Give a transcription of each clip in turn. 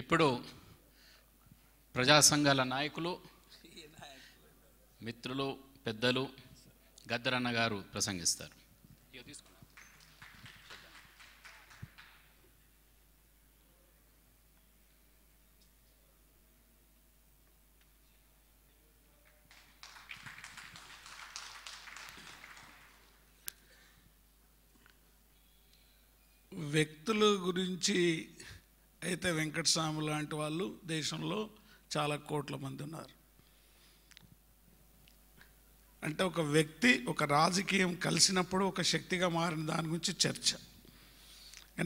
ఇప్పుడు ప్రజా సంఘాల నాయకులు మిత్రులు పెద్దలు గద్దరన్న గారు ప్రసంగిస్తారు వ్యక్తుల గురించి అయితే వెంకటస్వామి లాంటి వాళ్ళు దేశంలో చాలా కోట్ల మంది ఉన్నారు అంటే ఒక వ్యక్తి ఒక రాజకీయం కలిసినప్పుడు ఒక శక్తిగా మారిన దాని గురించి చర్చ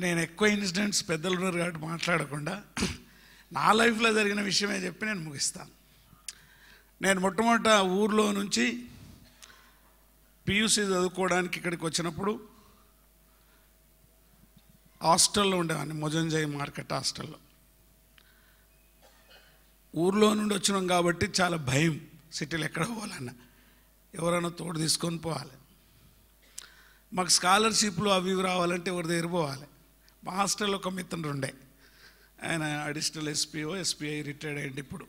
నేను ఎక్కువ ఇన్సిడెంట్స్ పెద్దలు ఉన్నారు కాబట్టి మాట్లాడకుండా నా లైఫ్లో జరిగిన విషయమే చెప్పి నేను ముగిస్తాను నేను మొట్టమొదట ఊర్లో నుంచి పియూసీ చదువుకోవడానికి ఇక్కడికి వచ్చినప్పుడు హాస్టల్లో ఉండేవాడిని మొజంజయ్ మార్కెట్ హాస్టల్లో ఊర్లో నుండి వచ్చినాం కాబట్టి చాలా భయం సిటీలు ఎక్కడ పోవాలన్నా ఎవరైనా తోడు తీసుకొని పోవాలి మాకు స్కాలర్షిప్లు అవి రావాలంటే ఎవరి దగ్గర పోవాలి మా హాస్టల్లో ఒక మిత్రుడు ఉండే ఆయన అడిషనల్ ఎస్పీఓ ఎస్పీఐ రిటైర్డ్ అయ్యండి ఇప్పుడు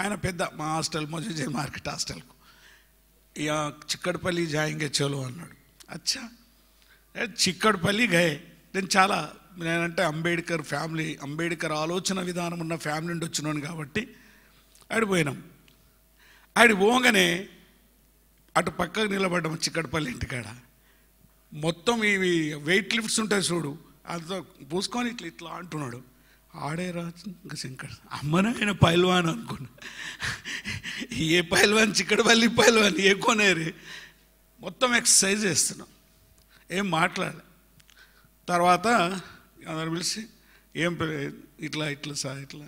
ఆయన పెద్ద మా హాస్టల్ మొజంజయ్ మార్కెట్ హాస్టల్కు ఇక చిక్కడపల్లి జాయిన్ చేయలో అన్నాడు అచ్చా చిక్కడపల్లి గయే నేను చాలా నేనంటే అంబేద్కర్ ఫ్యామిలీ అంబేద్కర్ ఆలోచన విధానం ఉన్న ఫ్యామిలీ నుండి వచ్చినాను కాబట్టి ఆడిపోయినాం ఆడి పోగానే అటు పక్కకు నిలబడ్డాము చిక్కడపల్లి ఇంటికాడ మొత్తం ఇవి వెయిట్ లిఫ్ట్స్ ఉంటాయి చూడు అంత పూసుకొని ఇట్లా ఇట్లా అంటున్నాడు ఆడే రాజు ఇంకా శంకర్ అమ్మనే ఆయన పైల్వాన్ అనుకున్నా ఏ పైల్వాన్ చిక్కడపల్లి పైల్వాన్ ఏ కొనేరి మొత్తం ఎక్సర్సైజ్ చేస్తున్నాం ఏం మాట్లాడలే తర్వాత అందరు పిలిచి ఏం ఇట్లా ఇట్లా సార్ ఇట్లా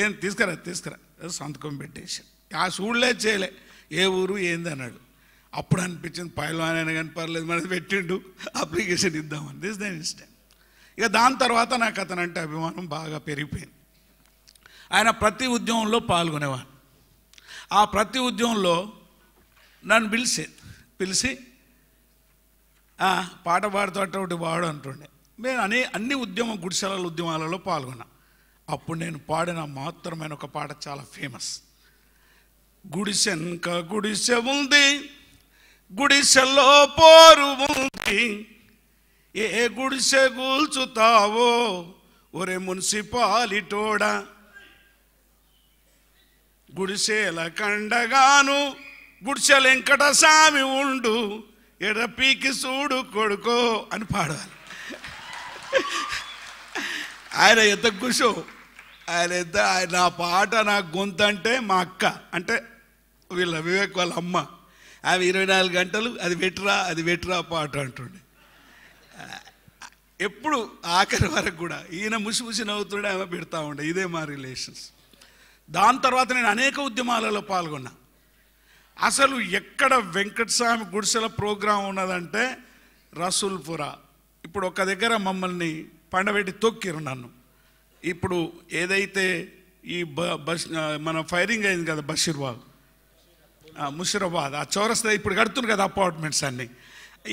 ఏం తీసుకురా తీసుకురా సంతకం పెట్టేసి ఆ చూడలే చేయలే ఏ ఊరు ఏంది అన్నాడు అప్పుడు అనిపించింది అని అయినా కానీ పర్లేదు మనది పెట్టిండు అప్లికేషన్ ఇద్దామని దిస్ దేని ఇష్టం ఇక దాని తర్వాత నాకు అతనంటే అభిమానం బాగా పెరిగిపోయింది ఆయన ప్రతి ఉద్యమంలో పాల్గొనేవాడు ఆ ప్రతి ఉద్యమంలో నన్ను పిలిచేది పిలిచి పాట పాడుతూ వాడు అంటుండే నేను అనే అన్ని ఉద్యమ గుడిసెల ఉద్యమాలలో పాల్గొన్నా అప్పుడు నేను పాడిన మాత్రమైన ఒక పాట చాలా ఫేమస్ గుడిసెనక గుడిసె ఉంది గుడిసెలో పోరు ఉంది ఏ గుడిసె కూల్చుతావో ఒరే మున్సిపాలిటోడా గుడిసెల కండగాను గుడిసెలెంకట స్వామి ఉండు ఎడపీకి చూడు కొడుకో అని పాడాలి ఆయన ఎంత కుషో ఆయన ఎంత ఆయన నా పాట నా గొంతు అంటే మా అక్క అంటే వీళ్ళ వివేక్ వాళ్ళ అమ్మ ఆమె ఇరవై నాలుగు గంటలు అది వెట్రా అది వెట్రా పాట అంటుండే ఎప్పుడు ఆఖరి వరకు కూడా ఈయన ముసిముసి నవ్వుతుండే ఆమె పెడతా ఉండే ఇదే మా రిలేషన్స్ దాని తర్వాత నేను అనేక ఉద్యమాలలో పాల్గొన్నా అసలు ఎక్కడ వెంకటస్వామి గుడిసెల ప్రోగ్రాం ఉన్నదంటే రసూల్పుర ఇప్పుడు ఒక దగ్గర మమ్మల్ని పండబెట్టి తొక్కిరు నన్ను ఇప్పుడు ఏదైతే ఈ బస్ మన ఫైరింగ్ అయింది కదా బషీర్బాద్ ముషీరాబాద్ ఆ చౌరస్తా ఇప్పుడు కడుతుంది కదా అపార్ట్మెంట్స్ అన్నీ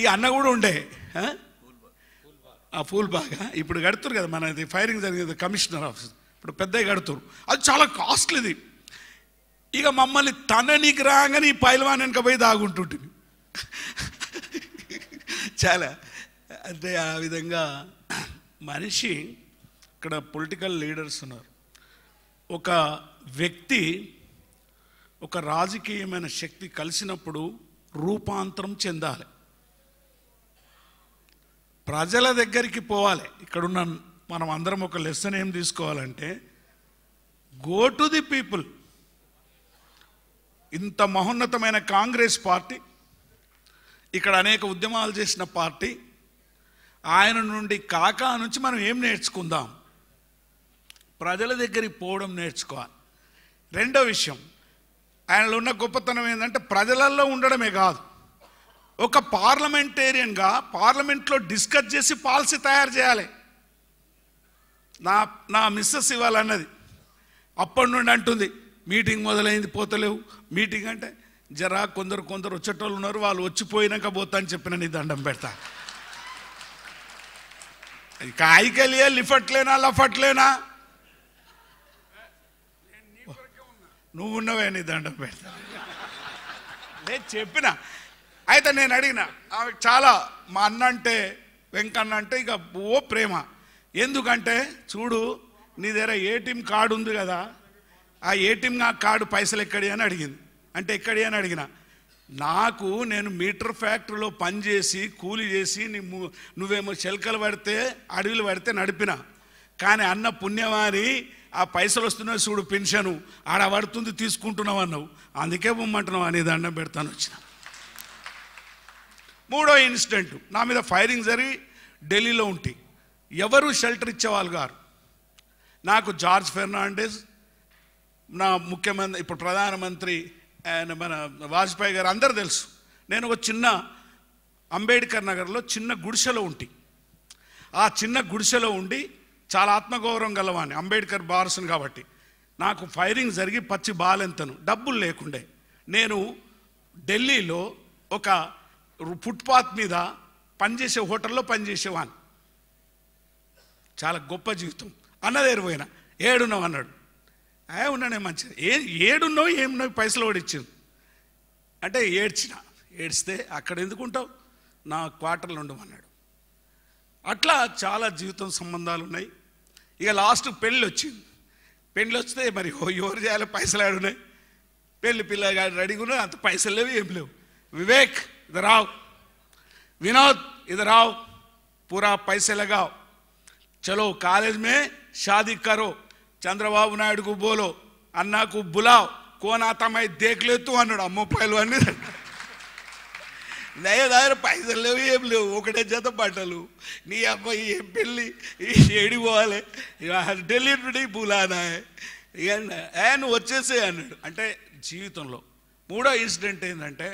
ఈ అన్న కూడా ఉండే ఆ ఫూల్ బాగా ఇప్పుడు కడుతురు కదా మనది ఫైరింగ్ జరిగేది కమిషనర్ ఆఫీస్ ఇప్పుడు పెద్దగా కడుతురు అది చాలా కాస్ట్లీది ఇక మమ్మల్ని తననికి రాగాని ఈ పైలవాన్ వెనక పోయి దాగుంటుంటుంది చాలా అంటే ఆ విధంగా మనిషి ఇక్కడ పొలిటికల్ లీడర్స్ ఉన్నారు ఒక వ్యక్తి ఒక రాజకీయమైన శక్తి కలిసినప్పుడు రూపాంతరం చెందాలి ప్రజల దగ్గరికి పోవాలి ఇక్కడున్న మనం అందరం ఒక లెసన్ ఏం తీసుకోవాలంటే గో టు ది పీపుల్ ఇంత మహోన్నతమైన కాంగ్రెస్ పార్టీ ఇక్కడ అనేక ఉద్యమాలు చేసిన పార్టీ ఆయన నుండి కాకా నుంచి మనం ఏం నేర్చుకుందాం ప్రజల దగ్గరికి పోవడం నేర్చుకోవాలి రెండో విషయం ఆయనలో ఉన్న గొప్పతనం ఏంటంటే ప్రజలల్లో ఉండడమే కాదు ఒక పార్లమెంటేరియన్గా పార్లమెంట్లో డిస్కస్ చేసి పాలసీ తయారు చేయాలి నా నా మిస్సెస్ ఇవ్వాలన్నది అప్పటి నుండి అంటుంది మీటింగ్ మొదలైంది పోతలేవు మీటింగ్ అంటే జరా కొందరు కొందరు వచ్చేటోళ్ళు ఉన్నారు వాళ్ళు వచ్చిపోయినాక పోతా అని చెప్పిన నీ దండం పెడతా కాయికలియా లిఫట్లేనా లఫట్లేనా నువ్వు ఉన్నవే నీ దండం పెడతా నేను చెప్పిన అయితే నేను అడిగిన ఆమె చాలా మా అన్న అంటే వెంకన్న అంటే ఇక ఓ ప్రేమ ఎందుకంటే చూడు నీ దగ్గర ఏటీఎం కార్డు ఉంది కదా ఆ ఏటీఎం కార్డు పైసలు ఎక్కడి అని అడిగింది అంటే ఎక్కడి అని అడిగిన నాకు నేను మీటర్ ఫ్యాక్టరీలో పనిచేసి కూలి చేసి నువ్వేమో చెలకలు పడితే అడవిలు పడితే నడిపిన కానీ అన్న పుణ్యవారి ఆ పైసలు వస్తున్నాయి చూడు పెన్షను ఆడ పడుతుంది తీసుకుంటున్నావు అన్నావు అందుకే బొమ్మంటున్నావు అనేది అన్నం పెడతాను వచ్చిన మూడో ఇన్సిడెంట్ నా మీద ఫైరింగ్ జరిగి ఢిల్లీలో ఉంటే ఎవరు షెల్టర్ ఇచ్చేవాళ్ళు గారు నాకు జార్జ్ ఫెర్నాండెస్ నా ముఖ్యమంత్రి ఇప్పుడు ప్రధానమంత్రి అండ్ మన వాజ్పేయి గారు అందరు తెలుసు నేను ఒక చిన్న అంబేద్కర్ నగర్లో చిన్న గుడిసెలో ఉంటి ఆ చిన్న గుడిసెలో ఉండి చాలా ఆత్మగౌరవం గలవాణ్ణి అంబేద్కర్ బారసన్ కాబట్టి నాకు ఫైరింగ్ జరిగి పచ్చి బాలెంతను డబ్బులు లేకుండే నేను ఢిల్లీలో ఒక ఫుట్పాత్ మీద పనిచేసే హోటల్లో పనిచేసేవాన్ని చాలా గొప్ప జీవితం అన్నదేరిపోయిన ఏడున్నాం అన్నాడు ఏ ఉన్నానే మంచిది ఏ ఏడున్నో ఏమున్నో పైసలు ఓడిచ్చింది అంటే ఏడ్చిన ఏడిస్తే అక్కడ ఎందుకుంటావు నా క్వార్టర్లు ఉండమన్నాడు అట్లా చాలా జీవితం సంబంధాలు ఉన్నాయి ఇక లాస్ట్ పెళ్ళి వచ్చింది పెళ్ళి వస్తే మరి ఎవరు చేయాలి పైసలు ఆడున్నాయి పెళ్ళి పిల్లగాడు రెడీగా అంత పైసలు లేవు ఏం లేవు వివేక్ ఇది రావు వినోద్ ఇది రావు పూరా పైసలగావ్ చలో కాలేజ్ మే షాదీ కరో చంద్రబాబు నాయుడుకు బోలో అన్నాకు బులావ్ కోనాతమై దేకలేతూ అన్నాడు అమ్మ పైలు అని నయ్య దగ్గర పైసలు లేవు ఏం లేవు ఒకటే జత బట్టలు నీ అబ్బాయి ఏం పెళ్ళి ఏడిపోవాలి ఢిల్లీ నుండి బులానా ఇక నువ్వు వచ్చేసే అన్నాడు అంటే జీవితంలో మూడో ఇన్సిడెంట్ ఏంటంటే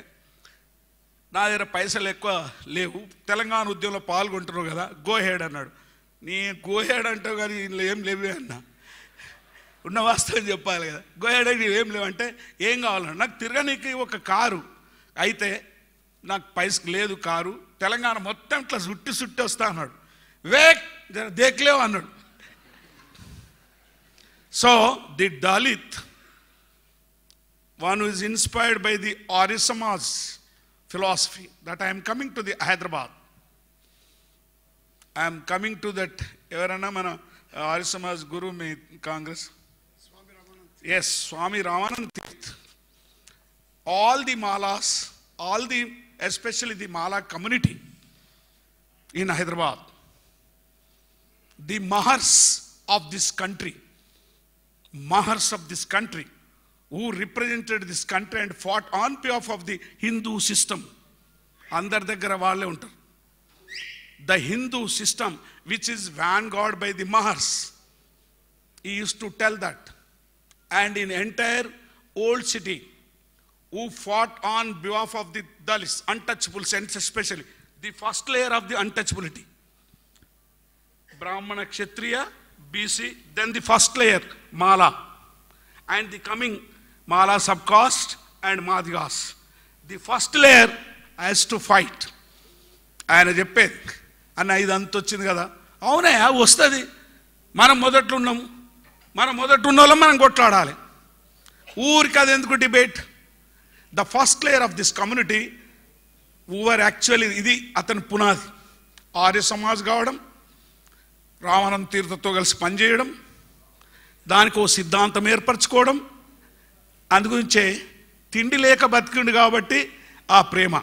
నా దగ్గర పైసలు ఎక్కువ లేవు తెలంగాణ ఉద్యమంలో పాల్గొంటున్నావు కదా గోహేడ్ అన్నాడు నీ గోహేడ్ అంటావు కానీ ఇందులో ఏం లేవే అన్నా ఉన్న వాస్తవం చెప్పాలి కదా గోయాడ ఏం లేవంటే ఏం కావాలన్నా నాకు తిరగనీకి ఒక కారు అయితే నాకు పైసకు లేదు కారు తెలంగాణ మొత్తం ఇట్లా సుట్టి చుట్టి వస్తా అన్నాడు వేక్ దేక్లేవు అన్నాడు so the Dalit one is inspired by the Arya Samaj philosophy that I'm coming to the Hyderabad I'm coming to that ఎవరైనా మన ఆరిసమాజ్ uh, గురువు మీ Congress S Swami Ramanand Tirth all the Malas all the especially the Mala community in Hyderabad the Mahars of this country Mahars of this country who represented this country and fought on pay of of the Hindu system అందరి దగ్గర వాళ్ళే ఉంటారు the Hindu system which is vanguard by the Mahars he used to tell that and in entire old city who fought on behalf of the Dalits, untouchables, and especially the first layer of the untouchability. Brahmana, Kshatriya, BC, then the first layer, Mala, and the coming Mala subcaste and Madhyas. The first layer has to fight. ఆయన చెప్పేది అన్న ఇదంతా వచ్చింది కదా అవునే వస్తుంది మనం మొదట్లో ఉన్నాము మనం మొదట ఉన్న వాళ్ళం మనం కొట్లాడాలి ఊరికి అది ఎందుకు debate the first layer of this community ఊవర్ యాక్చువల్లీ ఇది అతని పునాది ఆర్య సమాజ్ కావడం రామానంద తీర్థతో కలిసి పనిచేయడం దానికి ఓ సిద్ధాంతం ఏర్పరచుకోవడం అందుగురించే తిండి లేక బతికిండు కాబట్టి ఆ ప్రేమ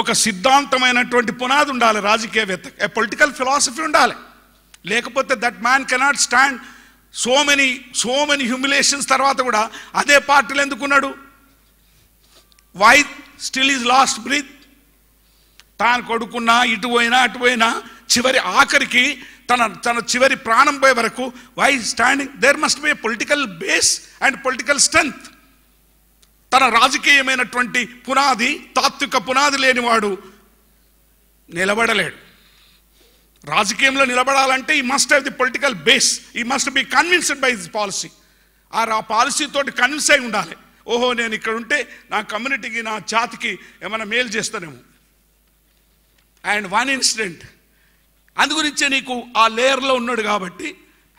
ఒక సిద్ధాంతమైనటువంటి పునాది ఉండాలి రాజకీయవేత్త పొలిటికల్ ఫిలాసఫీ ఉండాలి లేకపోతే that man cannot stand so many so many humiliations తర్వాత కూడా అదే పార్టీలు ఎందుకున్నాడు why still is last breath తాను కొడుకున్నా ఇటు పోయినా అటు పోయినా చివరి ఆఖరికి తన తన చివరి ప్రాణం పోయే వరకు why standing there must be political base and political strength తన రాజకీయమైనటువంటి పునాది తాత్విక పునాది లేనివాడు నిలబడలేడు రాజకీయంలో నిలబడాలంటే he must have the political base he must be convinced by this policy ఆ పాలసీతో కన్విన్స్ అయి ఉండాలి ఓహో నేను ఇక్కడ ఉంటే నా కమ్యూనిటీకి నా జాతికి ఏమైనా మేలు చేస్తానేమో అండ్ వన్ ఇన్సిడెంట్ అందు గురించే నీకు ఆ లేయర్లో ఉన్నాడు కాబట్టి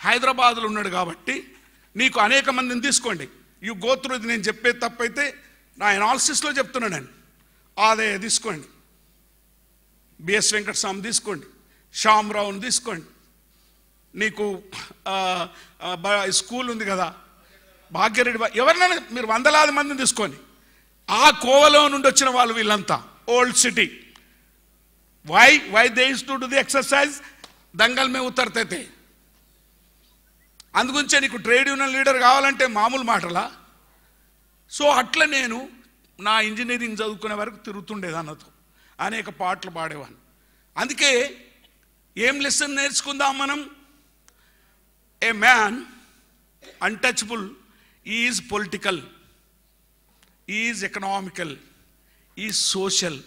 హైదరాబాద్లో ఉన్నాడు కాబట్టి నీకు అనేక మందిని తీసుకోండి యు గో త్రూ ఇది నేను చెప్పే తప్పైతే నా ఎనాలిసిస్లో చెప్తున్నాను నేను అదే తీసుకోండి బిఎస్ వెంకటస్వామి తీసుకోండి షామ్రావుని తీసుకోండి నీకు స్కూల్ ఉంది కదా భాగ్యరెడ్డి ఎవరినైనా మీరు వందలాది మందిని తీసుకొని ఆ కోవలో నుండి వచ్చిన వాళ్ళు వీళ్ళంతా old city why why they is to the exercise దంగల్ మే ఉత్తర్తే అందుగురించే నీకు ట్రేడ్ యూనియన్ లీడర్ కావాలంటే మామూలు మాటలా సో అట్లా నేను నా ఇంజనీరింగ్ చదువుకునే వరకు తిరుగుతుండేదాన్నతో అనేక పాటలు పాడేవాడిని అందుకే ఏం లెసన్ నేర్చుకుందాం మనం a man untouchable is political is economical is social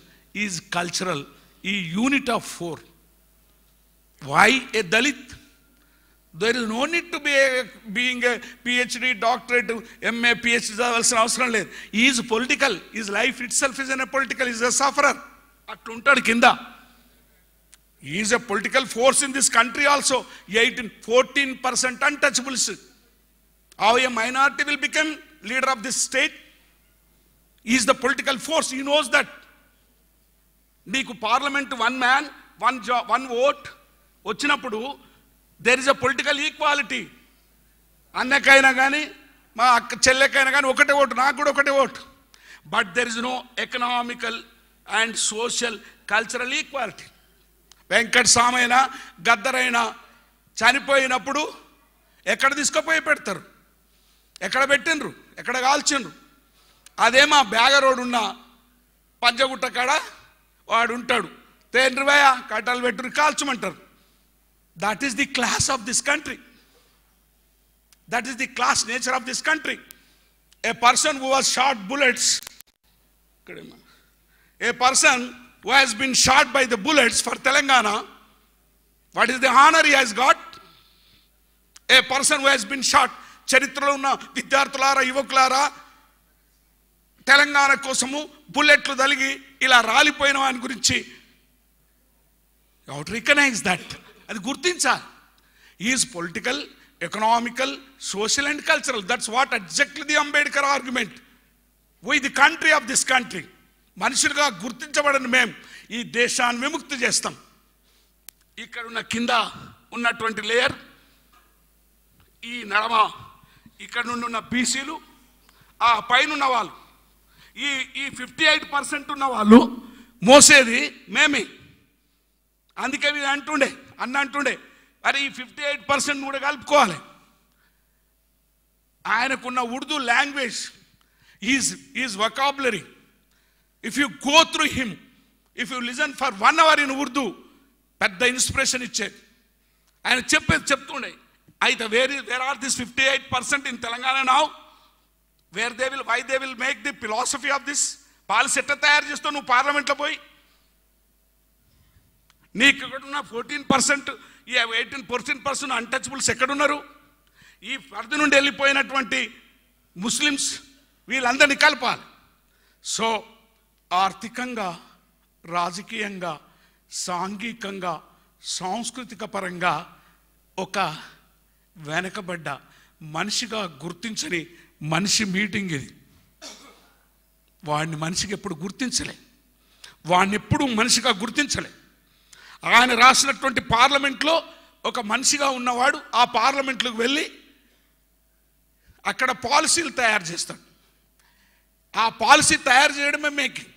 is cultural he unit of four why a Dalit there is no need to be being a PhD doctorate MA PhD చదవాల్సిన అవసరం లేదు is political is life itself is an a political is a sufferer అట్లుంటాడు కింద is a political force in this country also eighteen fourteen percent untouchables how a minority will become leader of this state is the political force he knows that నీకు parliament one man one జా one vote వచ్చినప్పుడు there is a political equality అన్నకైనా కానీ మా అక్క చెల్లెకైనా కానీ ఒకటే vote నాకు కూడా ఒకటే vote but there is no economical and social cultural equality వెంకట సామైనా గద్దరైనా చనిపోయినప్పుడు ఎక్కడ తీసుకుపోయి పెడతారు ఎక్కడ పెట్టినరు ఎక్కడ కాల్చిండ్రు అదేమో బ్యాగరోడు ఉన్న పంజగుట్ట కాడ వాడు ఉంటాడు తేండ్రివయ కట్టలు పెట్టురు కాల్చమంటారు that is the class of this country that is the class nature of this country a person who was shot bullets ఇక్కడ a person who has been shot by the bullets for Telangana what is the honor he has got? A person who has been shot. చరిత్రలో ఉన్న విద్యార్థులారా యువకులారా తెలంగాణ కోసము బుల్లెట్లు తలిగి ఇలా రాలిపోయిన వాని గురించి out రికనైజ్ that అది గుర్తించాలి is political economical social and cultural that's what exactly the Ambedkar argument why the country of this country మనుషులుగా గుర్తించబడిన మేము ఈ దేశాన్ని విముక్తి చేస్తాం ఇక్కడ ఉన్న కింద ఉన్నటువంటి లేయర్ ఈ నడమ ఇక్కడ నుండి ఉన్న బీసీలు ఆ పైన ఉన్న వాళ్ళు ఈ ఈ ఫిఫ్టీ ఎయిట్ పర్సెంట్ ఉన్న వాళ్ళు మోసేది మేమే అందుకే ఇది అంటుండే అన్న అంటుండే అరే ఈ ఫిఫ్టీ ఎయిట్ పర్సెంట్ కూడా కలుపుకోవాలి ఆయనకున్న Urdu language is is vocabulary if you go through him if you listen for one hour in Urdu పెద్ద ఇన్స్పిరేషన్ ఇచ్చేది ఆయన చెప్పేది చెప్తుండే అయితే where where are this fifty eight percent in Telangana now where they will why they will make the philosophy of this policy ఎట్లా తయారు చేస్తావు నువ్వు పార్లమెంట్లో పోయి నీకు ఇక్కడున్న ఫోర్టీన్ పర్సెంట్ ఈ ఎయిటీన్ ఫోర్టీన్ పర్సెంట్ అన్టచబుల్స్ ఎక్కడున్నారు ఈ పరిధి నుండి వెళ్ళిపోయినటువంటి ముస్లిమ్స్ వీళ్ళందరినీ కలపాలి సో ఆర్థికంగా రాజకీయంగా సాంఘికంగా సాంస్కృతిక పరంగా ఒక వెనకబడ్డ మనిషిగా గుర్తించని మనిషి మీటింగ్ ఇది వాడిని మనిషికి ఎప్పుడు గుర్తించలే వాడిని ఎప్పుడు మనిషిగా గుర్తించలే ఆయన రాసినటువంటి పార్లమెంట్లో ఒక మనిషిగా ఉన్నవాడు ఆ పార్లమెంట్లోకి వెళ్ళి అక్కడ పాలసీలు తయారు చేస్తాడు ఆ పాలసీ తయారు చేయడమే మేకింగ్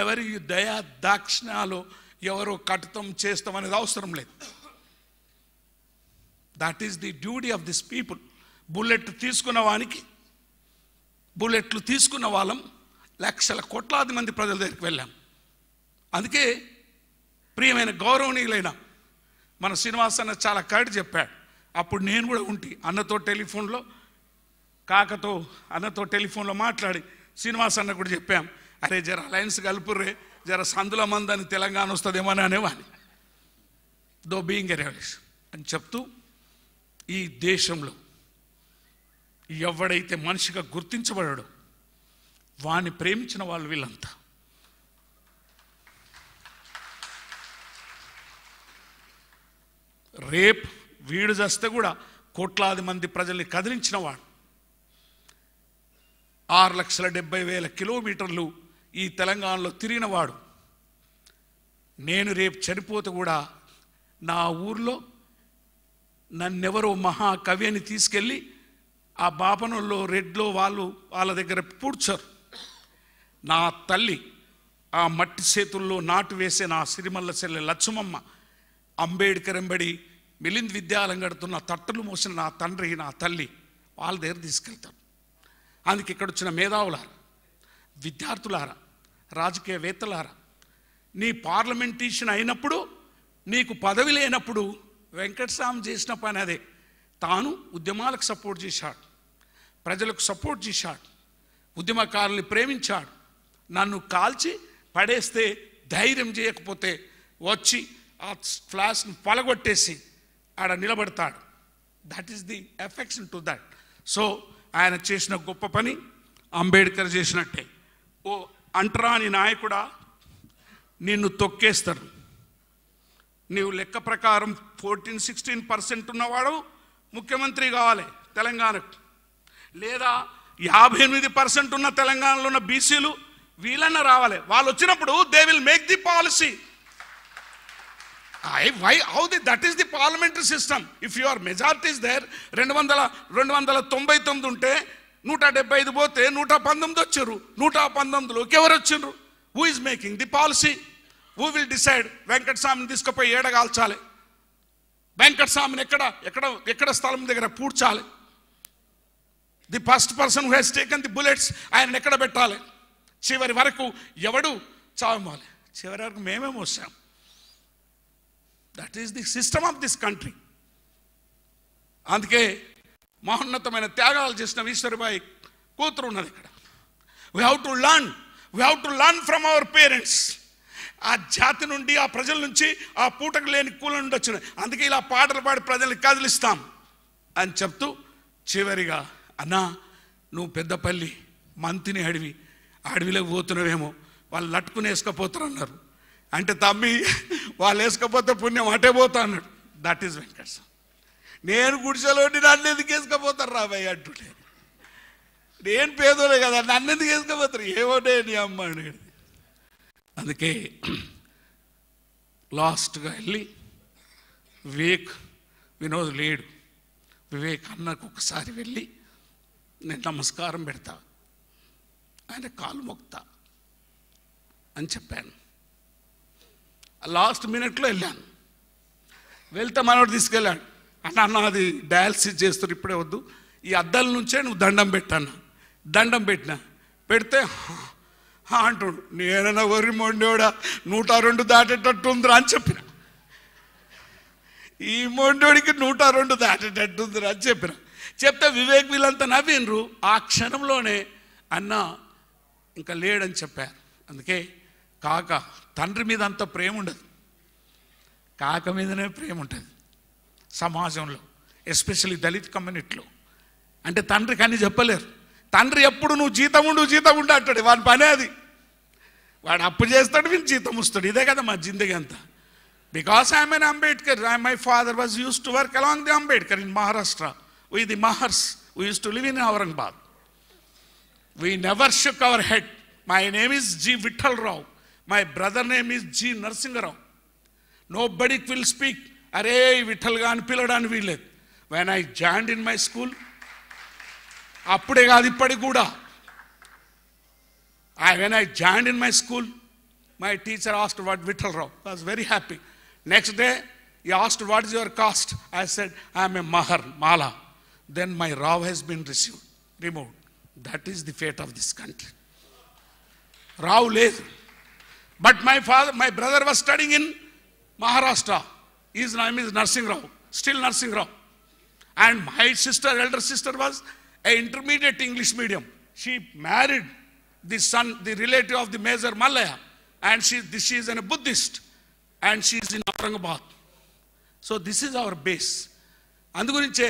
ఎవరి దయా దాక్షిణాలు ఎవరు కఠితం చేస్తాం అనేది అవసరం లేదు that is the duty of this people bullet తీసుకున్న వానికి బుల్లెట్లు తీసుకున్న వాళ్ళం లక్షల కోట్లాది మంది ప్రజల దగ్గరికి వెళ్ళాం అందుకే ప్రియమైన గౌరవనీయులైన మన శ్రీనివాస్ అన్న చాలా కరెక్ట్ చెప్పాడు అప్పుడు నేను కూడా ఉంటి అన్నతో టెలిఫోన్లో కాకతో అన్నతో టెలిఫోన్లో మాట్లాడి శ్రీనివాస్ అన్న కూడా చెప్పాం అరే జర అలయన్స్ కలుపుర్రే జర సందుల మందని తెలంగాణ వస్తుందేమో ఏమని అనేవాడిని దో బీయింగ్ రెవల్యూషన్ అని చెప్తూ ఈ దేశంలో ఎవడైతే మనిషిగా గుర్తించబడడు వాణ్ణి ప్రేమించిన వాళ్ళు వీళ్ళంతా రేప్ వీడు చేస్తే కూడా కోట్లాది మంది ప్రజల్ని కదిలించిన వాడు ఆరు లక్షల డెబ్బై వేల కిలోమీటర్లు ఈ తెలంగాణలో తిరిగినవాడు నేను రేపు చనిపోతే కూడా నా ఊర్లో నన్నెవరో మహాకవి అని తీసుకెళ్ళి ఆ బాపనల్లో రెడ్లో వాళ్ళు వాళ్ళ దగ్గర పూడ్చారు నా తల్లి ఆ మట్టి చేతుల్లో నాటు వేసే నా సిరిమల్ల చెల్లె లచ్చమమ్మ అంబేడ్కర్ ఎంబడి మిలింద్ విద్యాలయం గడుతున్న తట్టలు మోసిన నా తండ్రి నా తల్లి వాళ్ళ దగ్గర తీసుకెళ్తారు అందుకే ఇక్కడ వచ్చిన మేధావులారా విద్యార్థులారా రాజకీయవేత్తలారా నీ పార్లమెంటీషియన్ అయినప్పుడు నీకు పదవి లేనప్పుడు వెంకటస్వామి చేసిన పని అదే తాను ఉద్యమాలకు సపోర్ట్ చేశాడు ప్రజలకు సపోర్ట్ చేశాడు ఉద్యమకారుల్ని ప్రేమించాడు నన్ను కాల్చి పడేస్తే ధైర్యం చేయకపోతే వచ్చి ఆ ఫ్లాష్ని పలగొట్టేసి ఆడ నిలబడతాడు that is the affection to that so ఆయన చేసిన గొప్ప పని అంబేద్కర్ చేసినట్టే ఓ అంటరాని నాయకుడా నిన్ను తొక్కేస్తారు నీవు లెక్క ప్రకారం ఫోర్టీన్ సిక్స్టీన్ పర్సెంట్ ఉన్నవాడు ముఖ్యమంత్రి కావాలి తెలంగాణకు లేదా యాభై ఎనిమిది పర్సెంట్ ఉన్న తెలంగాణలో ఉన్న బీసీలు వీళ్ళన్న రావాలి వాళ్ళు వచ్చినప్పుడు they will make the policy I why how the that is the parliamentary system if your majorities there రెండు వందల రెండు వందల తొంభై తొమ్మిది ఉంటే నూట డెబ్బై ఐదు పోతే నూట పంతొమ్మిది వచ్చారు నూట పంతొమ్మిదిలోకి ఎవరు వచ్చిండ్రు who is making the policy who will decide వెంకటస్వామిని తీసుకుపోయి ఏడగాల్చాలి వెంకటస్వామిని ఎక్కడ ఎక్కడ ఎక్కడ స్థలం దగ్గర పూడ్చాలి the first person who he's taken the bullets ఆయన ఎక్కడ పెట్టాలి చివరి వరకు ఎవడు చావమాలి చివరి వరకు మేమే మోసాం that is the system of this country అందుకే మహోన్నతమైన త్యాగాలు చేసిన ఈశ్వరబాయి కూతురు ఉన్నది ఇక్కడ we have to learn we have to learn from our parents ఆ జాతి నుండి ఆ ప్రజల నుంచి ఆ పూటకు లేని కూల నుండి వచ్చిన అందుకే ఇలా పాటలు పాడి ప్రజల్ని కదిలిస్తాం అని చెప్తూ చివరిగా అన్నా నువ్వు పెద్దపల్లి మంతిని అడవి అడవిలోకి పోతున్నావేమో వాళ్ళు లట్టుకుని వేసుకపోతారు అన్నారు అంటే తమ్మి వాళ్ళు వేసుకపోతే పుణ్యం అటే పోతా అన్నాడు దట్ ఈజ్ వెంకటేశ్వర నేను గుడిసెలో నన్ను ఎందుకు వేసుకపోతారు రాబాయ్ అంటుండే నేను పేదోలే కదా నన్ను ఎందుకు వేసుకపోతారు ఏమోనే నీ అమ్మ అనేది అందుకే లాస్ట్గా వెళ్ళి వివేక్ వినోద్ లేడు వివేక్ అన్నకు ఒకసారి వెళ్ళి నేను నమస్కారం పెడతా ఆయన కాలు మొక్తా అని చెప్పాను లాస్ట్ మినిట్లో వెళ్ళాను వెళ్తే మనోడు తీసుకెళ్ళాడు అన్న అది డయాలసిస్ చేస్తారు ఇప్పుడే వద్దు ఈ అద్దాల నుంచే నువ్వు దండం పెట్టాను దండం పెట్టిన పెడితే అంటుడు నేనైనా వరి మొండోడా నూట రెండు దాటేటట్టుందిరా అని చెప్పిన ఈ మొండోడికి నూట రెండు దాటేటట్టుందిరా అని చెప్పిన చెప్తే వివేక్ వీళ్ళంతా నవ్వినరు ఆ క్షణంలోనే అన్న ఇంకా లేడని చెప్పారు అందుకే కాక తండ్రి మీద అంత ప్రేమ ఉండదు కాక మీదనే ప్రేమ ఉంటుంది సమాజంలో ఎస్పెషల్లీ దళిత్ కమ్యూనిటీలో అంటే తండ్రి కానీ చెప్పలేరు తండ్రి ఎప్పుడు నువ్వు జీతం ఉండు జీతం ఉండు అంటాడు వాడి పనే అది వాడు అప్పు చేస్తాడు వీళ్ళు జీతం వస్తాడు ఇదే కదా మా జిందగీ అంత because I'm an Ambedkar I my father was used to work along the Ambedkar in Maharashtra we the Mahars we used to live in Aurangabad we never shook our head my name is G Vittal Rao my brother name is G Narasimha Rao nobody will speak అరే విఠల్గా అని పిలవడానికి వీల్లేదు when I join in my school అప్పుడే కాదు ఇప్పటికి కూడా I when I join in my school my teacher asked what Vittal Rao was very happy next day he asked what is your caste I said I'm a Mahar Mala then my Rao he's been receive removed that is the fate of this country Rao లేదు but my father my brother was studying in Maharashtra His name is Nursing Rao, still Nursing Rao. And my sister, elder sister, was a intermediate English medium. She married the son, the relative of the Major Malaya, and she, she is a Buddhist, and she is in Aurangabad. So this is our base అందుగురించే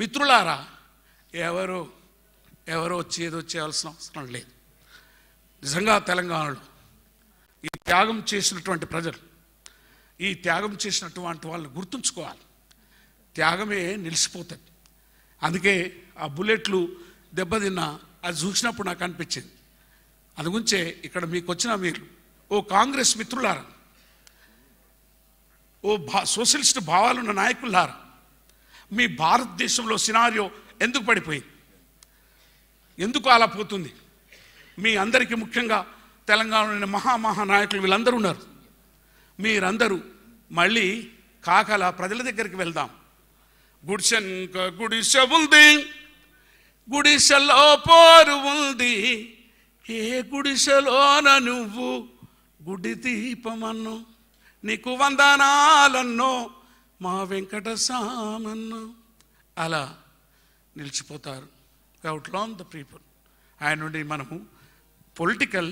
మిత్రులారా ఎవరు ఎవరు వచ్చి ఏదో చేయాల్సిన అవసరం లేదు నిజంగా తెలంగాణలో ఈ త్యాగం చేసినటువంటి ప్రజలు ఈ త్యాగం చేసినటువంటి వాళ్ళు గుర్తుంచుకోవాలి త్యాగమే నిలిచిపోతుంది అందుకే ఆ బుల్లెట్లు దెబ్బతిన్న అది చూసినప్పుడు నాకు అనిపించింది అందుగుంచే ఇక్కడ మీకు వచ్చిన మీరు ఓ కాంగ్రెస్ మిత్రులారా ఓ భా సోషలిస్ట్ భావాలున్న నాయకులారా మీ భారతదేశంలో సినారియో ఎందుకు పడిపోయింది ఎందుకు అలా పోతుంది మీ అందరికీ ముఖ్యంగా తెలంగాణలోని మహామహా నాయకులు వీళ్ళందరూ ఉన్నారు మీరందరూ మళ్ళీ కాకల ప్రజల దగ్గరికి వెళ్దాం గుడిసెనుక గుడిసె ఉంది గుడిసెలో పోరు ఉంది ఏ గుడిసెలోన నువ్వు గుడి దీపమన్ను నీకు వందనాలన్నో మా వెంకట సామన్ను అలా నిలిచిపోతారు అవుట్ లాన్ ద పీపుల్ ఆయన నుండి మనము political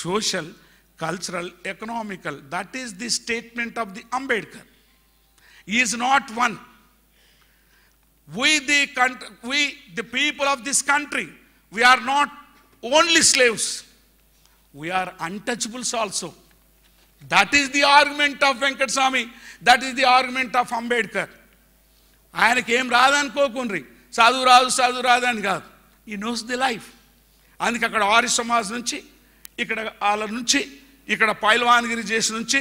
social cultural, economical. That is the statement of the Ambedkar. He is not one. We the, country, we, the people of this country, we are not only slaves. We are untouchables also. That is the argument of Venkat Swami. That is the argument of Ambedkar. ఆయనకి ఏం రాదనుకోకుండ్రి చదువు రాదు చదువు రాదు అని కాదు ఈ knows the life అందుకే అక్కడ ఆర్య సమాజ్ నుంచి ఇక్కడ వాళ్ళ నుంచి ఇక్కడ పైల్వాన్గిరి చేసి నుంచి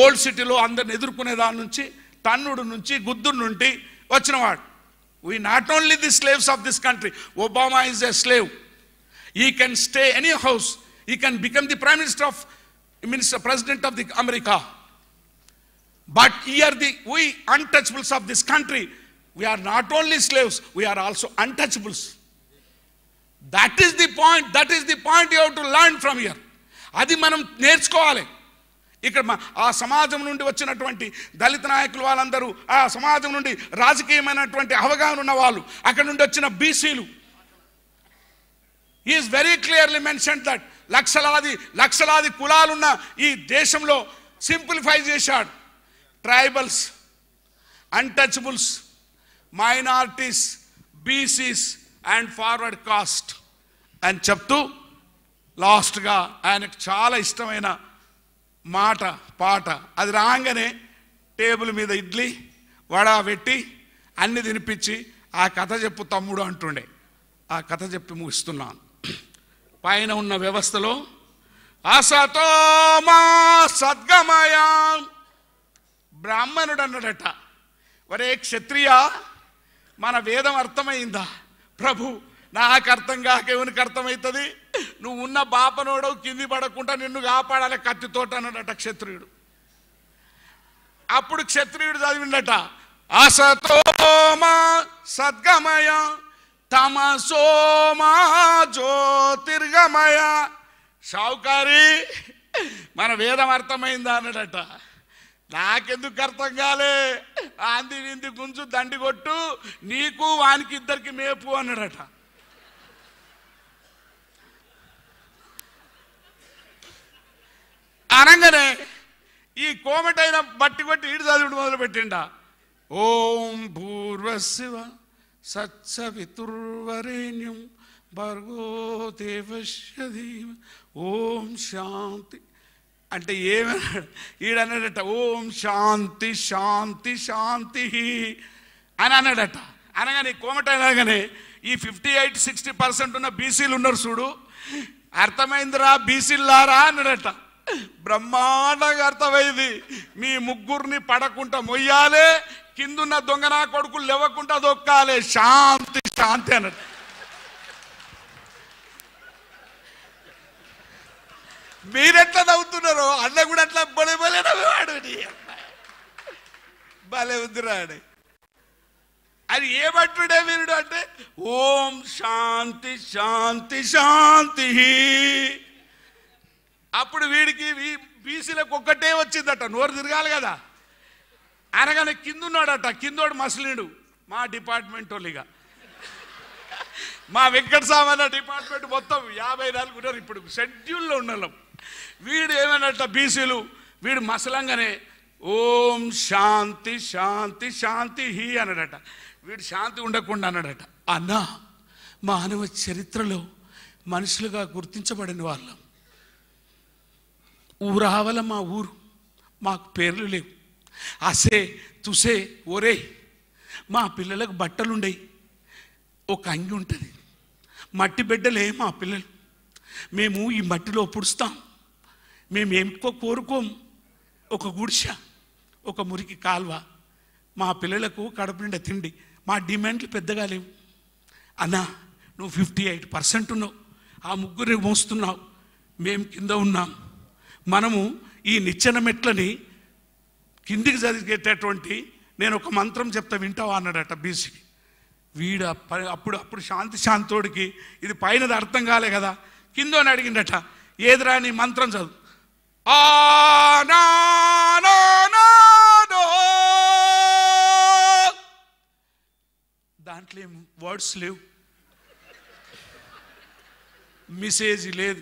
ఓల్డ్ సిటీలో అందరిని ఎదుర్కొనే దాని నుంచి తన్నుడు నుంచి గుద్దుడు నుండి వచ్చినవాడు we not only the slaves of this country Obama is a slave he can stay any house he can become the prime minister of minister president of the America but we are the we untouchables of this country we are not only slaves we are also untouchables that is the point that is the point you have to learn from your అది మనం నేర్చుకోవాలి ఇక్కడ ఆ సమాజం నుండి వచ్చినటువంటి దళిత నాయకులు వాళ్ళందరూ ఆ సమాజం నుండి రాజకీయమైనటువంటి అవగాహన ఉన్న వాళ్ళు అక్కడ నుండి వచ్చిన బీసీలు is very clearly mention that లక్షలాది లక్షలాది కులాలున్న ఈ దేశంలో సింప్లిఫై చేశాడు tribals untouchables minorities BCs and forward caste అని చెప్తూ లాస్ట్గా ఆయనకు చాలా ఇష్టమైన మాట పాట అది రాగానే టేబుల్ మీద ఇడ్లీ వడ పెట్టి అన్ని తినిపించి ఆ కథ చెప్పు తమ్ముడు అంటుండే ఆ కథ చెప్పి ముగిస్తున్నాను పైన ఉన్న వ్యవస్థలో అసతోమా సద్గమయా బ్రాహ్మణుడు అన్నాడట ఒరే క్షత్రియ మన వేదం అర్థమైందా ప్రభు నాకు అర్థం కాక ఎవనికి అర్థమవుతుంది నువ్వు ఉన్న బాపనోడవు కింది పడకుండా నిన్ను కాపాడాలి కత్తితోట అన్నాడట క్షత్రియుడు అప్పుడు క్షత్రియుడు చదివిండట అసతోమా సద్గమయ తమసోమా జ్యోతిర్గమయ షావుకారి మన వేదం అర్థమైందా అన్నాడట నాకెందుకు అర్థం కాలే ఆంది వింది గుంజు దండి కొట్టు నీకు వానికి ఇద్దరికి మేపు అన్నాడట అనగానే ఈ కోమటైన బట్టి బట్టి ఈడు చదివిడు పెట్టిండ ఓం పూర్వశివ సత్సవితుర్వరేణ్యం భర్గో దేవశ్య ఓం శాంతి అంటే ఏమన్నాడు ఈడన్నాడట ఓం శాంతి శాంతి శాంతి అని అన్నాడట అనగానే కోమట అనగానే ఈ ఫిఫ్టీ ఎయిట్ సిక్స్టీ పర్సెంట్ ఉన్న బీసీలు ఉన్నారు చూడు అర్థమైందిరా లారా అన్నాడట బ్రహ్మాండంగా అర్థమైంది మీ ముగ్గురిని పడకుండా మొయ్యాలే కిందున్న దొంగనా కొడుకులు లేవకుండా దొక్కాలే శాంతి శాంతి అన్నట్టు మీరెట్లా నవ్వుతున్నారో అన్న కూడా అట్లా బలే బలే నవ్వేవాడు భలే ఉందిరాడు అది ఏమంటుడే వీరుడు అంటే ఓం శాంతి శాంతి శాంతి అప్పుడు వీడికి బీసీలకు ఒక్కటే వచ్చిందట నోరు తిరగాలి కదా అనగానే ఉన్నాడట కిందోడు మసలిడు మా డిపార్ట్మెంట్ వాళ్ళిగా మా వెంకట సామన్న డిపార్ట్మెంట్ మొత్తం యాభై నాలుగు ఉన్నారు ఇప్పుడు షెడ్యూల్లో ఉన్నాం వీడు ఏమన్నట్ట బీసీలు వీడు మసలంగానే ఓం శాంతి శాంతి శాంతి హీ అన్నాడట వీడు శాంతి ఉండకుండా అన్నాడట అన్నా మానవ చరిత్రలో మనుషులుగా గుర్తించబడిన వాళ్ళం ఊరావల మా ఊరు మాకు పేర్లు లేవు అసే తుసే ఒరే మా పిల్లలకు బట్టలుండయి ఒక అంగి ఉంటుంది మట్టి బిడ్డలే మా పిల్లలు మేము ఈ మట్టిలో పుడుస్తాం మేము ఏమికో కోరుకోం ఒక గుడిష ఒక మురికి కాల్వ మా పిల్లలకు కడప నిండా తిండి మా డిమాండ్లు పెద్దగా లేవు అన్నా నువ్వు ఫిఫ్టీ ఎయిట్ పర్సెంట్ ఉన్నావు ఆ ముగ్గురు మోస్తున్నావు మేము కింద ఉన్నాం మనము ఈ నిచ్చెన మెట్లని కిందికి జరిగేటటువంటి నేను ఒక మంత్రం చెప్తా వింటావా అన్నాడట బీసీకి వీడు అప్పుడు అప్పుడు శాంతి శాంతోడికి ఇది పైనది అర్థం కాలే కదా కింద అని అడిగిండట ఏదిరా నీ మంత్రం చదువు ఆ దాంట్లో ఏం వర్డ్స్ లేవు మెసేజ్ లేదు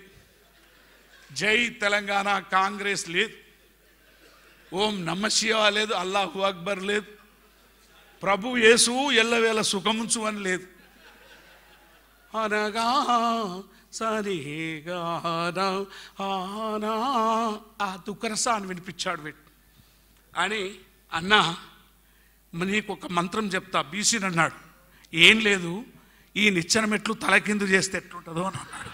జై తెలంగాణ కాంగ్రెస్ లేదు ఓం నమ్మశివ లేదు అల్లాహు అక్బర్ లేదు ప్రభు యేసు ఎల్లవేళ సుఖముంచు అని లేదు అనగా సరిగా ఆ దుఃఖరస అని వినిపించాడు వీటి అని అన్నా నీకు ఒక మంత్రం చెప్తా బీసీని అన్నాడు ఏం లేదు ఈ నిచ్చెన మెట్లు తలకిందు చేస్తే ఎట్లుంటుందో అని అన్నాడు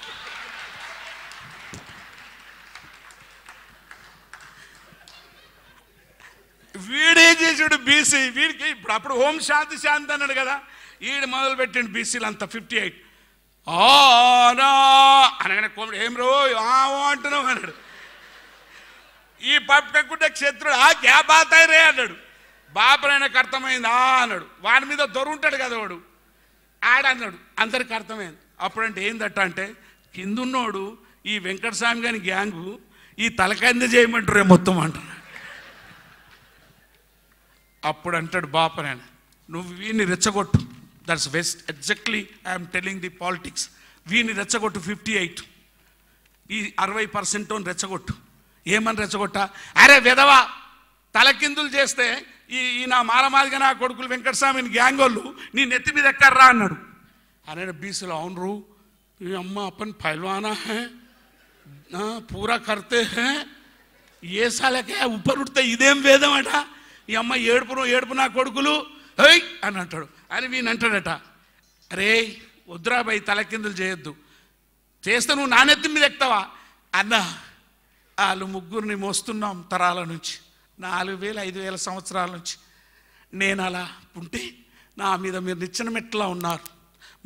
వీడే చేసాడు బీసీ వీడికి ఇప్పుడు అప్పుడు హోం శాంతి శాంతి అన్నాడు కదా ఈడ మొదలు పెట్టిండు బీసీలు అంత ఫిఫ్టీ ఎయిట్ అనగానే కోమడు ఏం రో ఆవో అంటున్నావు అన్నాడు ఈ పక్కకుంటే క్షత్రుడు ఆ క్యా బాత్ రే అన్నాడు బాపనైనాకు అర్థమైంది ఆ అన్నాడు వాడి మీద దొరుకుంటాడు కదా వాడు ఆడన్నాడు అందరికి అర్థమైంది అప్పుడంటే ఏందట అంటే కిందున్నోడు ఈ వెంకటస్వామి గారి గ్యాంగు ఈ తలకంద చేయమంటారే మొత్తం అంటున్నాడు అప్పుడు అంటాడు బాప నేను నువ్వు వీని రెచ్చగొట్టు that's west exactly I'm telling the politics వీని రెచ్చగొట్టు ఫిఫ్టీ ఎయిట్ ఈ అరవై పర్సెంట్ రెచ్చగొట్టు ఏమని రెచ్చగొట్ట అరే విధవా తలకిందులు చేస్తే ఈ ఈ నా మారమాదిగా నా కొడుకులు వెంకటస్వామిని గ్యాంగ్ వాళ్ళు నీ నెత్తి మీద ఎక్కర్రా అన్నాడు అనే బీసులు అవునరు ఈ అమ్మ అప్పన్ పైల్వానా హే పూరా కర్తే హే ఏ సాలకే ఉపరుడితే ఇదేం వేదం అట ఈ అమ్మాయి ఏడుపును ఏడుపు నా కొడుకులు హై అని అంటాడు అని వీని అంటాడట అరే వద్దురాబాయి తలకిందులు చేయొద్దు చేస్తే నువ్వు నానెత్తి మీద ఎక్తావా అన్న వాళ్ళు ముగ్గురిని మోస్తున్నాం తరాల నుంచి నాలుగు వేల ఐదు వేల సంవత్సరాల నుంచి నేను అలా ఉంటే నా మీద మీరు నిచ్చిన మెట్లా ఉన్నారు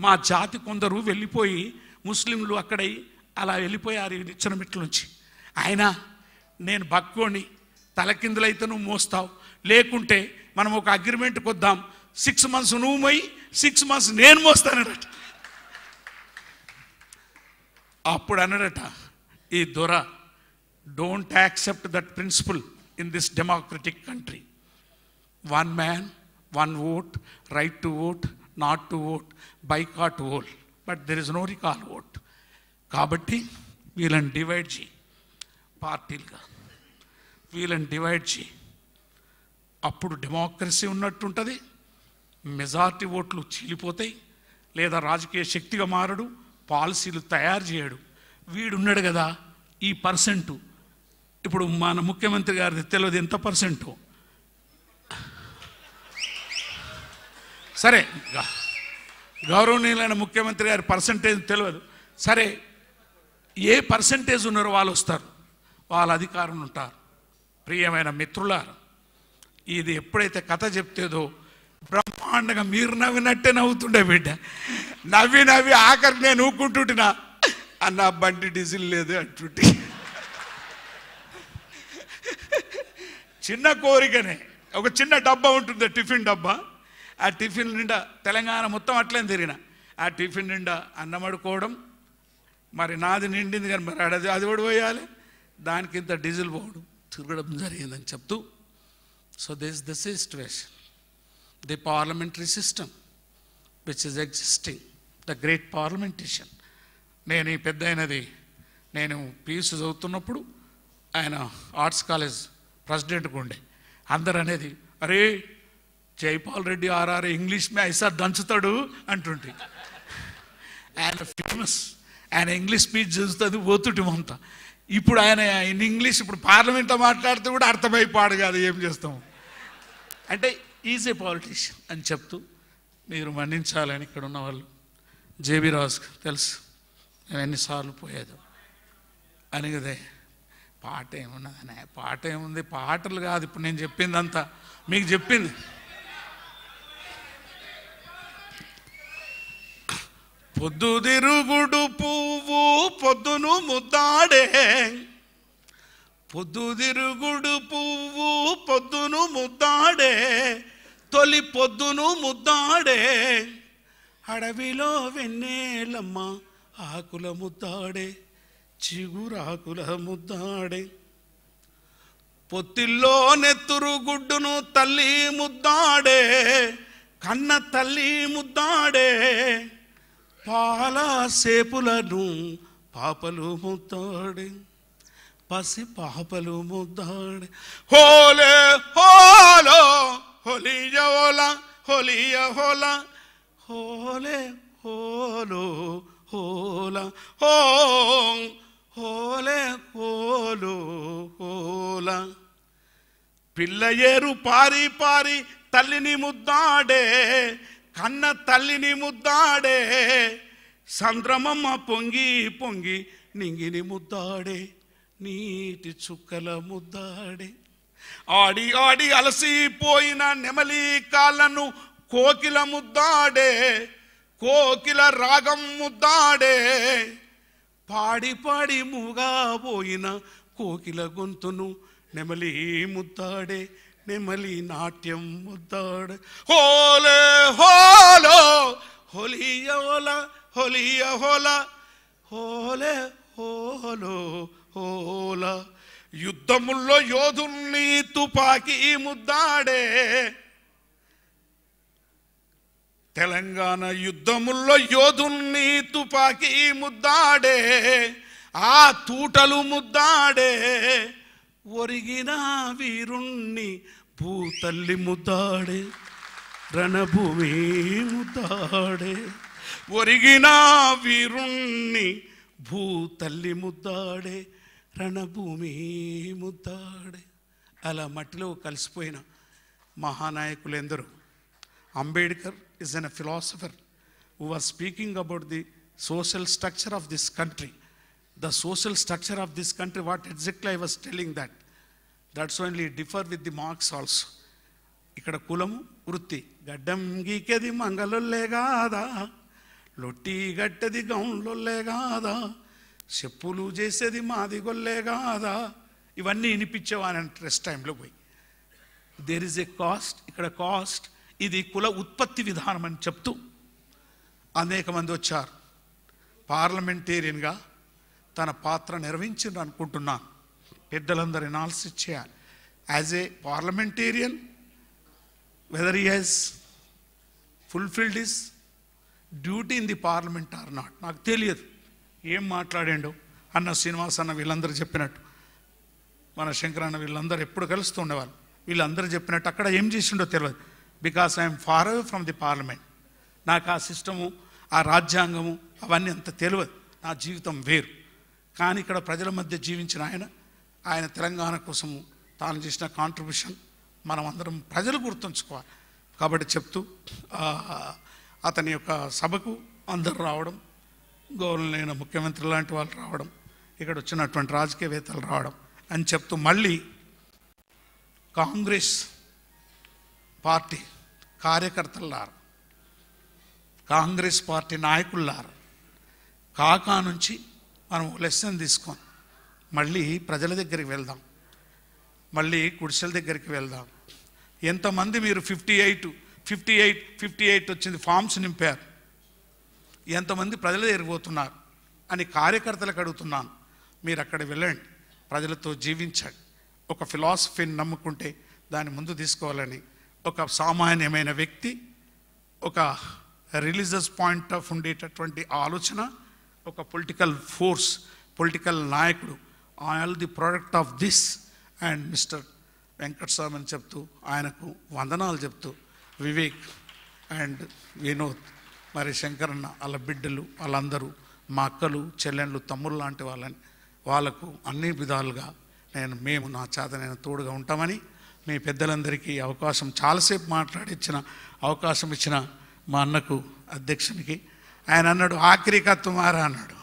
మా జాతి కొందరు వెళ్ళిపోయి ముస్లింలు అక్కడై అలా వెళ్ళిపోయారు నిచ్చిన మెట్ల నుంచి ఆయన నేను భక్కోని తలకిందులైతే నువ్వు మోస్తావు లేకుంటే మనం ఒక అగ్రిమెంట్కి కొద్దాం సిక్స్ మంత్స్ నువ్వు మొయ్యి సిక్స్ మంత్స్ నేను మోస్తానట అప్పుడు అనడట ఈ దొర don't accept that principle in this democratic country one man one vote right to vote not to vote boycott all but there is no recall vote కాబట్టి వీళ్ళని డివైడ్ చేయి పార్టీలుగా వీళ్ళని డివైడ్ చేయి అప్పుడు డెమోక్రసీ ఉన్నట్టుంటుంది మెజార్టీ ఓట్లు చీలిపోతాయి లేదా రాజకీయ శక్తిగా మారడు పాలసీలు తయారు చేయడు వీడున్నాడు కదా ఈ పర్సెంటు ఇప్పుడు మన ముఖ్యమంత్రి గారిది తెలియదు ఎంత పర్సెంటు సరే గౌరవనీయులైన ముఖ్యమంత్రి గారి పర్సంటేజ్ తెలియదు సరే ఏ పర్సంటేజ్ ఉన్నారో వాళ్ళు వస్తారు వాళ్ళ అధికారులు ఉంటారు ప్రియమైన మిత్రులారు ఇది ఎప్పుడైతే కథ చెప్తేదో బ్రహ్మాండంగా మీరు నవ్వినట్టే నవ్వుతుండే బిడ్డ నవ్వి నవ్వి ఆఖరి నేను ఊకుంటుంటున్నా అన్న బండి డీజిల్ లేదు అంటుంటి చిన్న కోరికనే ఒక చిన్న డబ్బా ఉంటుంది టిఫిన్ డబ్బా ఆ టిఫిన్ నిండా తెలంగాణ మొత్తం అట్లే తిరిగిన ఆ టిఫిన్ నిండా అన్నం అడుకోవడం మరి నాది నిండింది కానీ మరి అది అది కూడా పోయాలి డీజిల్ పోవడం తిరగడం జరిగిందని చెప్తూ So this is the situation. The parliamentary system which is existing, the great parliamentarian. నేను ఈ పెద్ద అయినది నేను పీయూసీ చదువుతున్నప్పుడు ఆయన ఆర్ట్స్ కాలేజ్ ప్రెసిడెంట్గా ఉండే అందరు అనేది అరే జైపాల్ రెడ్డి ఆర్ఆర్ ఇంగ్లీష్ మే ఐసా దంచుతాడు అంటుంటే ఆయన ఫేమస్ ఆయన ఇంగ్లీష్ స్పీచ్ చదువుతుంది ఓతుటి అంతా ఇప్పుడు ఆయన ఇన్ ఇంగ్లీష్ ఇప్పుడు పార్లమెంట్లో మాట్లాడితే కూడా అర్థమైపాడు కాదు ఏం చేస్తాము అంటే ఈజీ పాలిటిషియన్ అని చెప్తూ మీరు మన్నించాలని ఇక్కడ ఉన్న వాళ్ళు జేబీ రాజ్ తెలుసు నేను ఎన్నిసార్లు పోయేది అని కదే పాట ఏమున్నదనే పాట ఏముంది పాటలు కాదు ఇప్పుడు నేను చెప్పింది అంతా మీకు చెప్పింది పొద్దుదిరుగుడు పువ్వు పొద్దును ముద్దాడే పొద్దుదిరుగుడు పువ్వు పొద్దును ముద్దాడే తొలి పొద్దును ముద్దాడే అడవిలో వెన్నేలమ్మ ఆకుల ముద్దాడే చిగురాకుల ముద్దాడే పొత్తిల్లో నెత్తురు గుడ్డును తల్లి ముద్దాడే కన్న తల్లి ముద్దాడే పాల సేపులను పాపలు ముద్దాడే పసి పాపలు ముద్దాడు హోలే హోలో హోలీ హోలా హోలీ హోలా హోలే హోలో హోలా హోం హోలే హోలో హోలా పిల్లయేరు పారి పారి తల్లిని ముద్దాడే కన్న తల్లిని ముద్దాడే సంద్రమమ్మ పొంగి పొంగి నింగిని ముద్దాడే నీటి చుక్కల ముద్దాడే ఆడి ఆడి అలసిపోయిన నెమలి కాళ్ళను కోకిల ముద్దాడే కోకిల రాగం ముద్దాడే పాడి పాడి మూగా పోయిన కోకిల గొంతును నెమలి ముద్దాడే నెమలి నాట్యం ముద్దాడే హోలే హోలో హోలియోల హోలియ హోలే హోలో ఓల యుద్ధముల్లో యోధుల్ని తుపాకి ముద్దాడే తెలంగాణ యుద్ధముల్లో యోధుల్ని తుపాకి ముద్దాడే ఆ తూటలు ముద్దాడే ఒరిగిన వీరుణ్ణి భూతల్లి ముద్దాడే రణభూమి ముద్దాడే ఒరిగిన వీరుణ్ణి భూతల్లి ముద్దాడే రణభూమి ముద్దాడే అలా మట్టిలో కలిసిపోయిన మహానాయకులు Ambedkar Ambedkar is an philosopher who are speaking about the social structure of this country the social structure of this country what exactly I was telling that that's only differ with the Marx also ఇక్కడ కులము వృత్తి గడ్డం గీకెది మంగళొల్లే కాదా లొట్టి గట్టది గౌన్లొల్లే కాదా చెప్పులు చేసేది మాది గొల్లే కాదా ఇవన్నీ వినిపించేవా అని రెస్ట్ టైంలో పోయి దేర్ ఇస్ ఏ కాస్ట్ ఇక్కడ కాస్ట్ ఇది కుల ఉత్పత్తి విధానం అని చెప్తూ అనేక మంది వచ్చారు పార్లమెంటేరియన్గా తన పాత్ర నిర్వహించిండ్రు అనుకుంటున్నాను పెద్దలందరూ ఎనాలిసిస్ చేయాలి as a parliamentarian whether he has fulfilled his duty in the parliament or not నాకు తెలియదు ఏం మాట్లాడాడు అన్న శ్రీనివాస్ అన్న వీళ్ళందరూ చెప్పినట్టు మన శంకర్ అన్న వీళ్ళందరూ ఎప్పుడు కలుస్తూ ఉండేవాళ్ళు వీళ్ళందరూ చెప్పినట్టు అక్కడ ఏం చేసిండో తెలియదు because I'm far away from the parliament నాకు ఆ సిస్టము ఆ రాజ్యాంగము అవన్నీ అంత తెలియదు నా జీవితం వేరు కానీ ఇక్కడ ప్రజల మధ్య జీవించిన ఆయన ఆయన తెలంగాణ కోసము తాను చేసిన కాంట్రిబ్యూషన్ మనం అందరం ప్రజలు గుర్తుంచుకోవాలి కాబట్టి చెప్తూ అతని యొక్క సభకు అందరు రావడం గౌరవం లేని ముఖ్యమంత్రి లాంటి వాళ్ళు రావడం ఇక్కడ వచ్చినటువంటి రాజకీయవేత్తలు రావడం అని చెప్తూ మళ్ళీ కాంగ్రెస్ పార్టీ కార్యకర్తలారు కాంగ్రెస్ పార్టీ నాయకులారు కాకా నుంచి మనం లెసన్ తీసుకొని మళ్ళీ ప్రజల దగ్గరికి వెళ్దాం మళ్ళీ గుడిసెల దగ్గరికి వెళ్దాం ఎంతమంది మీరు fifty eight fifty eight fifty eight వచ్చింది ఫామ్స్ నింపారు ఎంతమంది ప్రజలు ఎరిగిపోతున్నారు అని కార్యకర్తలకు అడుగుతున్నాను మీరు అక్కడ వెళ్ళండి ప్రజలతో జీవించండి ఒక ఫిలాసఫీని నమ్ముకుంటే దాన్ని ముందు తీసుకోవాలని ఒక సామాన్యమైన వ్యక్తి ఒక రిలీజియస్ పాయింట్ ఆఫ్ ఉండేటటువంటి ఆలోచన ఒక పొలిటికల్ ఫోర్స్ పొలిటికల్ నాయకుడు all the product of this and mister Venkataswamy అని చెప్తూ ఆయనకు వందనాలు చెప్తూ వివేక్ అండ్ వినోద్ మరి శంకరన్న వాళ్ళ బిడ్డలు వాళ్ళందరూ మా అక్కలు చెల్లెళ్ళు తమ్ముళ్ళు లాంటి వాళ్ళని వాళ్ళకు అన్ని విధాలుగా నేను మేము నా చేత నేను తోడుగా ఉంటామని మీ పెద్దలందరికీ అవకాశం చాలాసేపు మాట్లాడిచ్చిన అవకాశం ఇచ్చిన మా అన్నకు అధ్యక్షునికి ఆయన అన్నాడు ఆఖరికత్వం తుమారా అన్నాడు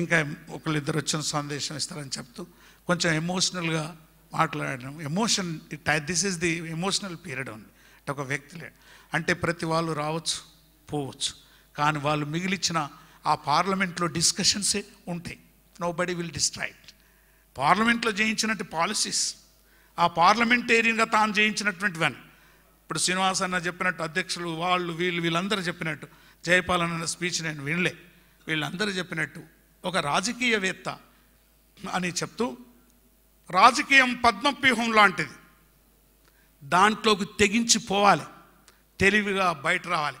ఇంకా ఒకళ్ళిద్దరు వచ్చిన సందేశం ఇస్తారని చెప్తూ కొంచెం ఎమోషనల్గా మాట్లాడడం emotion it this is the emotional period ఉంది అంటే ఒక వ్యక్తిలే అంటే ప్రతి వాళ్ళు రావచ్చు పోవచ్చు కానీ వాళ్ళు మిగిలిచ్చిన ఆ పార్లమెంట్లో డిస్కషన్సే ఉంటాయి నో బడీ విల్ డిస్ట్రాక్ట్ పార్లమెంట్లో జయించినట్టు పాలసీస్ ఆ పార్లమెంటేరియన్గా తాను వన్ ఇప్పుడు శ్రీనివాస్ అన్న చెప్పినట్టు అధ్యక్షులు వాళ్ళు వీళ్ళు వీళ్ళందరూ చెప్పినట్టు జయపాలన్ అన్న స్పీచ్ నేను వినలే వీళ్ళందరూ చెప్పినట్టు ఒక రాజకీయవేత్త అని చెప్తూ రాజకీయం పద్మవ్యూహం లాంటిది దాంట్లోకి తెగించిపోవాలి తెలివిగా బయట రావాలి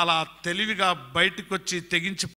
అలా తెలివిగా బయటకు వచ్చి తెగించి